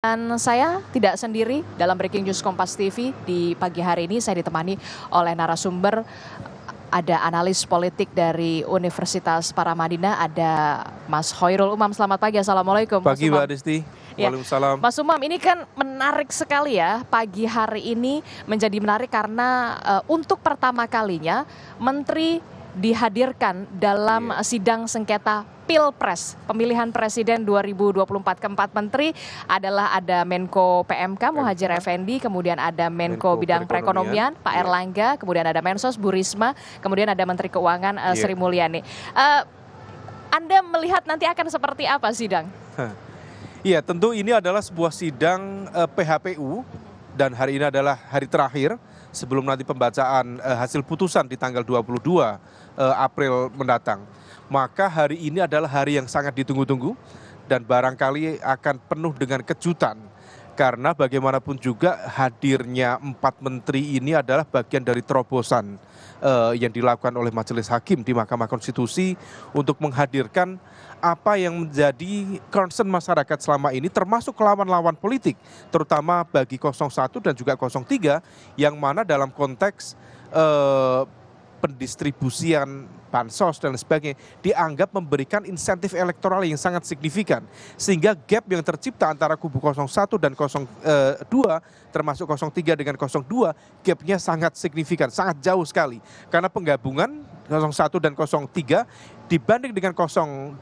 Dan saya tidak sendiri dalam Breaking News Kompas TV di pagi hari ini saya ditemani oleh narasumber ada analis politik dari Universitas Paramadina ada Mas Hoirul Umam. Selamat pagi, Assalamualaikum. Pagi Mbak Desti. Ya. Waalaikumsalam. Mas Umam, ini kan menarik sekali ya pagi hari ini menjadi menarik karena uh, untuk pertama kalinya Menteri dihadirkan dalam yeah. sidang sengketa Pilpres, pemilihan Presiden 2024 keempat menteri adalah ada Menko PMK Muhajir Effendi, kemudian ada Menko, Menko Bidang Perekonomian Pak iya. Erlangga, kemudian ada Mensos Bu Risma, kemudian ada Menteri Keuangan eh, iya. Sri Mulyani. Uh, anda melihat nanti akan seperti apa sidang? Iya, tentu ini adalah sebuah sidang uh, eh, PHPU dan hari ini adalah hari terakhir sebelum nanti pembacaan uh, hasil putusan di tanggal 22 uh, April mendatang maka hari ini adalah hari yang sangat ditunggu-tunggu dan barangkali akan penuh dengan kejutan karena bagaimanapun juga hadirnya empat menteri ini adalah bagian dari terobosan uh, yang dilakukan oleh Majelis Hakim di Mahkamah Konstitusi untuk menghadirkan apa yang menjadi concern masyarakat selama ini termasuk lawan-lawan politik terutama bagi 01 dan juga 03 yang mana dalam konteks uh, pendistribusian bansos dan sebagainya dianggap memberikan insentif elektoral yang sangat signifikan sehingga gap yang tercipta antara kubu 01 dan 02 eh, termasuk 03 dengan 02 gapnya sangat signifikan sangat jauh sekali karena penggabungan 01 dan 03 dibanding dengan 02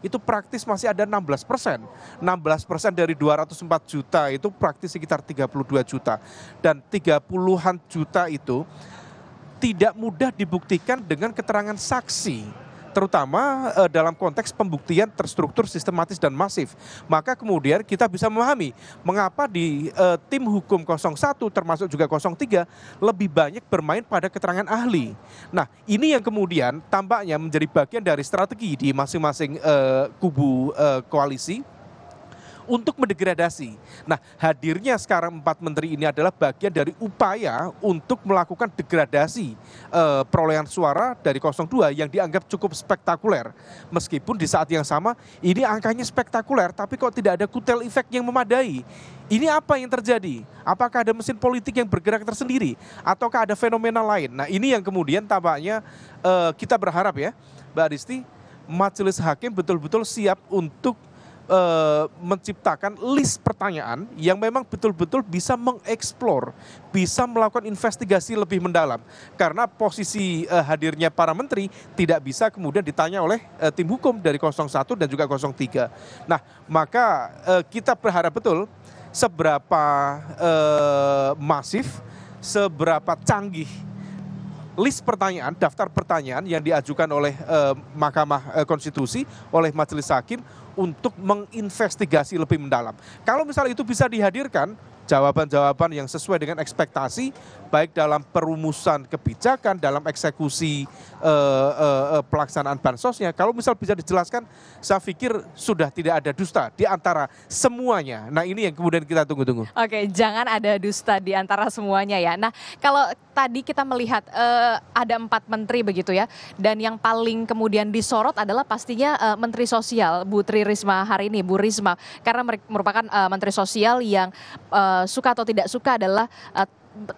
itu praktis masih ada 16 persen 16 persen dari 204 juta itu praktis sekitar 32 juta dan 30-an juta itu tidak mudah dibuktikan dengan keterangan saksi terutama eh, dalam konteks pembuktian terstruktur, sistematis dan masif. Maka kemudian kita bisa memahami mengapa di eh, tim hukum 01 termasuk juga 03 lebih banyak bermain pada keterangan ahli. Nah, ini yang kemudian tampaknya menjadi bagian dari strategi di masing-masing eh, kubu koalisi untuk mendegradasi. Nah, hadirnya sekarang empat menteri ini adalah bagian dari upaya untuk melakukan degradasi eh, perolehan suara dari 02 yang dianggap cukup spektakuler. Meskipun di saat yang sama ini angkanya spektakuler, tapi kok tidak ada kutel efek yang memadai. Ini apa yang terjadi? Apakah ada mesin politik yang bergerak tersendiri, ataukah ada fenomena lain? Nah, ini yang kemudian tampaknya eh, kita berharap ya, Mbak Aristi, Majelis Hakim betul-betul siap untuk Eh, menciptakan list pertanyaan yang memang betul-betul bisa mengeksplor, bisa melakukan investigasi lebih mendalam. Karena posisi uh, hadirnya para menteri tidak bisa kemudian ditanya oleh uh, tim hukum dari 01 dan juga 03. Nah, maka uh, kita berharap betul seberapa uh, masif, seberapa canggih list pertanyaan, daftar pertanyaan yang diajukan oleh eh, Mahkamah Konstitusi, oleh Majelis Hakim untuk menginvestigasi lebih mendalam. Kalau misalnya itu bisa dihadirkan, jawaban-jawaban yang sesuai dengan ekspektasi, baik dalam perumusan kebijakan, dalam eksekusi uh, uh, pelaksanaan bansosnya. Kalau misal bisa dijelaskan, saya pikir sudah tidak ada dusta di antara semuanya. Nah ini yang kemudian kita tunggu-tunggu. Oke, jangan ada dusta di antara semuanya ya. Nah kalau tadi kita melihat uh, ada empat menteri begitu ya, dan yang paling kemudian disorot adalah pastinya uh, Menteri Sosial Bu Tri Risma hari ini, Bu Risma, karena merupakan uh, Menteri Sosial yang uh, suka atau tidak suka adalah uh,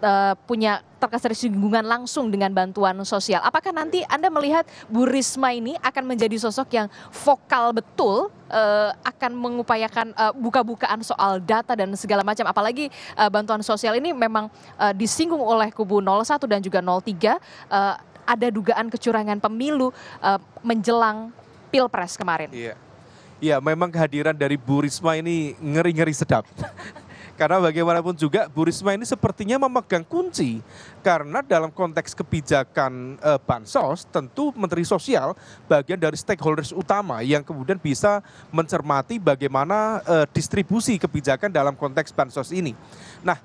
uh, punya terkesersinggungan langsung dengan bantuan sosial. Apakah nanti Anda melihat Bu Risma ini akan menjadi sosok yang vokal betul uh, akan mengupayakan uh, buka-bukaan soal data dan segala macam apalagi uh, bantuan sosial ini memang uh, disinggung oleh kubu 01 dan juga 03 uh, ada dugaan kecurangan pemilu uh, menjelang Pilpres kemarin. Iya. Iya, memang kehadiran dari Bu Risma ini ngeri-ngeri sedap. Karena bagaimanapun juga Bu Risma ini sepertinya memegang kunci karena dalam konteks kebijakan e, bansos tentu Menteri Sosial bagian dari stakeholders utama yang kemudian bisa mencermati bagaimana e, distribusi kebijakan dalam konteks bansos ini. Nah,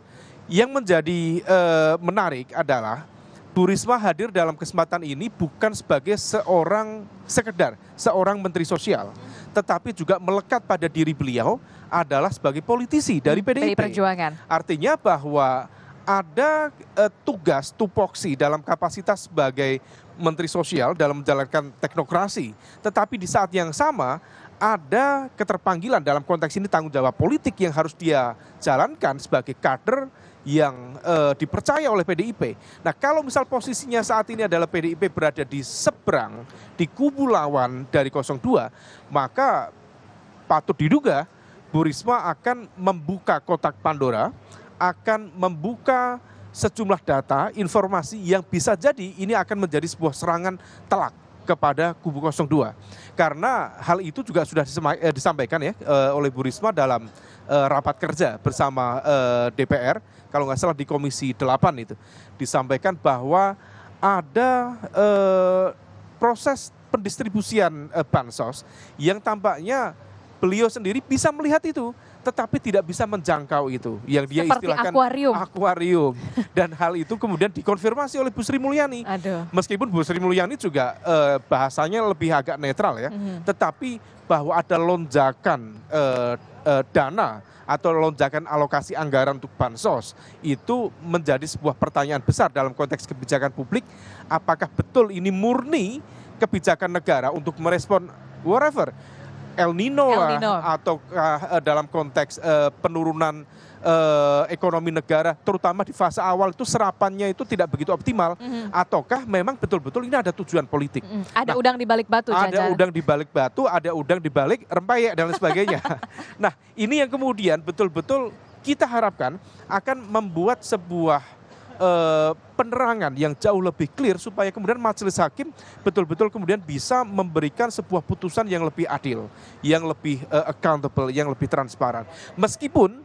yang menjadi e, menarik adalah Bu Risma hadir dalam kesempatan ini bukan sebagai seorang sekedar seorang menteri sosial, tetapi juga melekat pada diri beliau adalah sebagai politisi dari hmm, PDIP. PDI Perjuangan. Artinya bahwa ada uh, tugas tupoksi dalam kapasitas sebagai menteri sosial dalam menjalankan teknokrasi, tetapi di saat yang sama ada keterpanggilan dalam konteks ini tanggung jawab politik yang harus dia jalankan sebagai kader yang e, dipercaya oleh PDIP. Nah, kalau misal posisinya saat ini adalah PDIP berada di seberang di kubu lawan dari 02, maka patut diduga Bu Risma akan membuka kotak Pandora, akan membuka sejumlah data, informasi yang bisa jadi ini akan menjadi sebuah serangan telak kepada kubu 02. Karena hal itu juga sudah eh, disampaikan ya eh, oleh Bu Risma dalam uh, rapat kerja bersama uh, eh, DPR kalau nggak salah di Komisi 8 itu disampaikan bahwa ada uh, proses pendistribusian uh, bansos yang tampaknya beliau sendiri bisa melihat itu tetapi tidak bisa menjangkau itu yang dia Seperti istilahkan akuarium. akuarium. Dan hal itu kemudian dikonfirmasi oleh Bu Sri Mulyani. Aduh. Meskipun Bu Sri Mulyani juga eh, bahasanya lebih agak netral ya, mm -hmm. tetapi bahwa ada lonjakan eh, eh, dana atau lonjakan alokasi anggaran untuk bansos itu menjadi sebuah pertanyaan besar dalam konteks kebijakan publik apakah betul ini murni kebijakan negara untuk merespon whatever El Nino, El Nino. Lah, atau uh, dalam konteks uh, penurunan uh, ekonomi negara, terutama di fase awal itu serapannya itu tidak begitu optimal, mm-hmm. ataukah memang betul-betul ini ada tujuan politik? Mm-hmm. Ada nah, udang di balik batu, ada jajar. udang di balik batu, ada udang di balik rempeyek dan lain sebagainya. nah, ini yang kemudian betul-betul kita harapkan akan membuat sebuah Eh, penerangan yang jauh lebih clear supaya kemudian majelis hakim betul-betul kemudian bisa memberikan sebuah putusan yang lebih adil, yang lebih uh, accountable, yang lebih transparan. Meskipun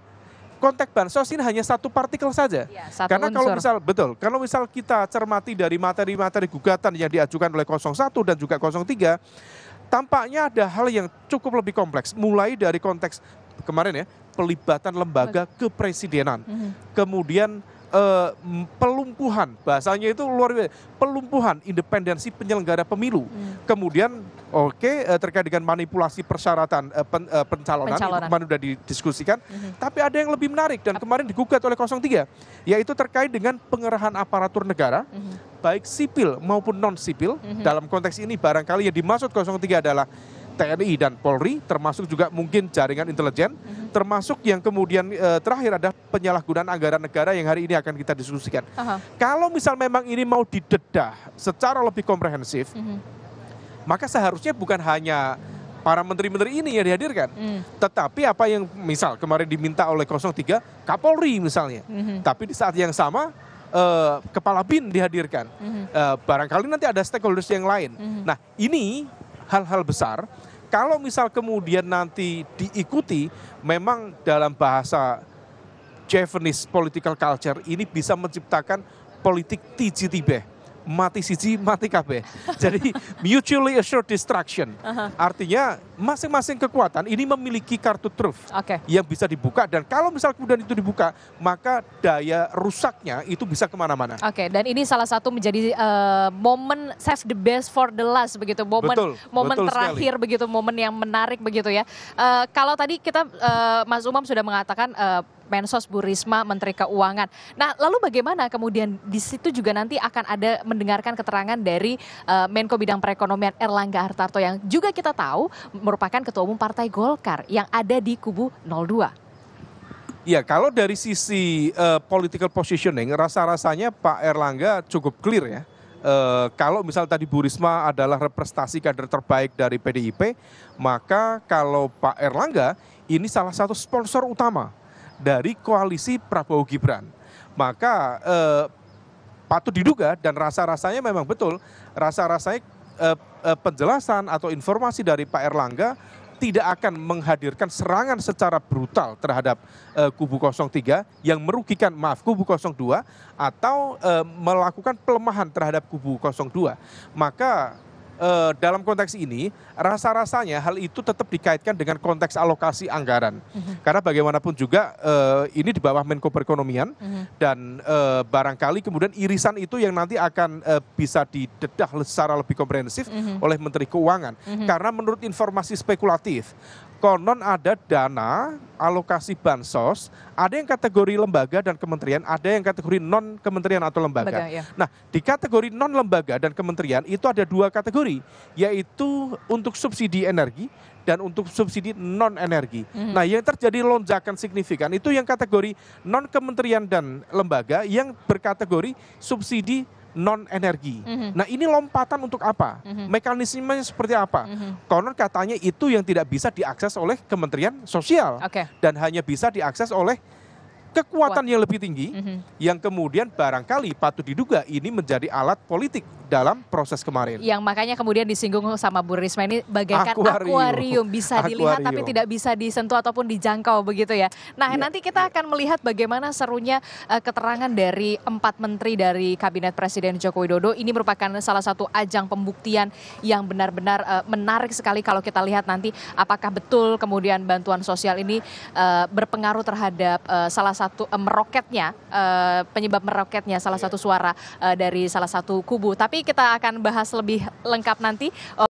konteks bansos ini hanya satu partikel saja. Ya, satu karena unsur. kalau misal betul, kalau misal kita cermati dari materi-materi gugatan yang diajukan oleh 01 dan juga 03, tampaknya ada hal yang cukup lebih kompleks mulai dari konteks kemarin ya, pelibatan lembaga kepresidenan. Mhm. Kemudian uh, pelumpuhan, bahasanya itu luar biasa, pelumpuhan independensi penyelenggara pemilu. Hmm. Kemudian oke okay, uh, eh, terkait dengan manipulasi persyaratan uh, pen, uh, pencalonan, pencalonan. kemarin sudah didiskusikan, hmm. tapi ada yang lebih menarik dan kemarin digugat oleh 03 yaitu terkait dengan pengerahan aparatur negara hmm. baik sipil maupun non sipil. Hmm. Dalam konteks ini barangkali yang dimaksud 03 adalah TNI dan Polri, termasuk juga mungkin jaringan intelijen, mhm. termasuk yang kemudian e, terakhir ada penyalahgunaan anggaran negara yang hari ini akan kita diskusikan. uh Kalau misal memang ini mau didedah secara lebih komprehensif, mm -hmm. maka seharusnya bukan hanya para menteri-menteri ini yang dihadirkan. Mm. Tetapi apa yang misal kemarin diminta oleh 03 Kapolri misalnya. Mm -hmm. Tapi di saat yang sama Uh, kepala BIN dihadirkan. Mm -hmm. uh, barangkali nanti ada stakeholders yang lain. Mm -hmm. Nah, ini hal-hal besar kalau misal kemudian nanti diikuti memang dalam bahasa Japanese political culture ini bisa menciptakan politik tiji tibeh mati siji mati kabeh. Jadi mutually assured destruction. Uh -huh. Artinya masing-masing kekuatan ini memiliki kartu truf okay. yang bisa dibuka dan kalau misal kemudian itu dibuka maka daya rusaknya itu bisa kemana-mana. Oke okay, dan ini salah satu menjadi uh, momen save the best for the last begitu momen momen terakhir sekali. begitu momen yang menarik begitu ya. Uh, kalau tadi kita uh, Mas Umam sudah mengatakan uh, Mensos Bu Risma Menteri Keuangan. Nah, lalu bagaimana kemudian di situ juga nanti akan ada mendengarkan keterangan dari uh, Menko Bidang Perekonomian Erlangga Hartarto yang juga kita tahu merupakan Ketua Umum Partai Golkar yang ada di kubu 02. Ya, kalau dari sisi uh, political positioning, rasa-rasanya Pak Erlangga cukup clear ya. Uh, kalau misal tadi Bu Risma adalah representasi kader terbaik dari PDIP, maka kalau Pak Erlangga ini salah satu sponsor utama dari koalisi Prabowo Gibran. Maka eh, patut diduga dan rasa-rasanya memang betul, rasa-rasanya eh, eh, penjelasan atau informasi dari Pak Erlangga tidak akan menghadirkan serangan secara brutal terhadap uh, kubu 03 yang merugikan maaf kubu 02 atau uh, melakukan pelemahan terhadap kubu 02 maka eh, dalam konteks ini rasa-rasanya hal itu tetap dikaitkan dengan konteks alokasi anggaran. Uh-huh. Karena bagaimanapun juga eh, ini di bawah Menko Perekonomian uh-huh. dan eh, barangkali kemudian irisan itu yang nanti akan eh, bisa didedah secara lebih komprehensif uh-huh. oleh Menteri Keuangan. Uh-huh. Karena menurut informasi spekulatif konon ada dana alokasi bansos, ada yang kategori lembaga dan kementerian, ada yang kategori non kementerian atau lembaga. lembaga ya. Nah, di kategori non lembaga dan kementerian itu ada dua kategori, yaitu untuk subsidi energi dan untuk subsidi non energi. Mm-hmm. Nah, yang terjadi lonjakan signifikan itu yang kategori non kementerian dan lembaga yang berkategori subsidi non energi. Mm-hmm. Nah ini lompatan untuk apa? Mm-hmm. Mekanismenya seperti apa? Mm-hmm. Konon katanya itu yang tidak bisa diakses oleh Kementerian Sosial okay. dan hanya bisa diakses oleh kekuatan yang lebih tinggi mm-hmm. yang kemudian barangkali patut diduga ini menjadi alat politik dalam proses kemarin. Yang makanya kemudian disinggung sama Bu Risma ini bagaikan akuarium, akuarium. bisa dilihat tapi tidak bisa disentuh ataupun dijangkau begitu ya. Nah, ya. nanti kita akan melihat bagaimana serunya uh, keterangan dari empat menteri dari kabinet Presiden Joko Widodo. Ini merupakan salah satu ajang pembuktian yang benar-benar uh, menarik sekali kalau kita lihat nanti apakah betul kemudian bantuan sosial ini uh, berpengaruh terhadap uh, salah satu satu uh, meroketnya uh, penyebab meroketnya salah iya. satu suara uh, dari salah satu kubu. Tapi kita akan bahas lebih lengkap nanti.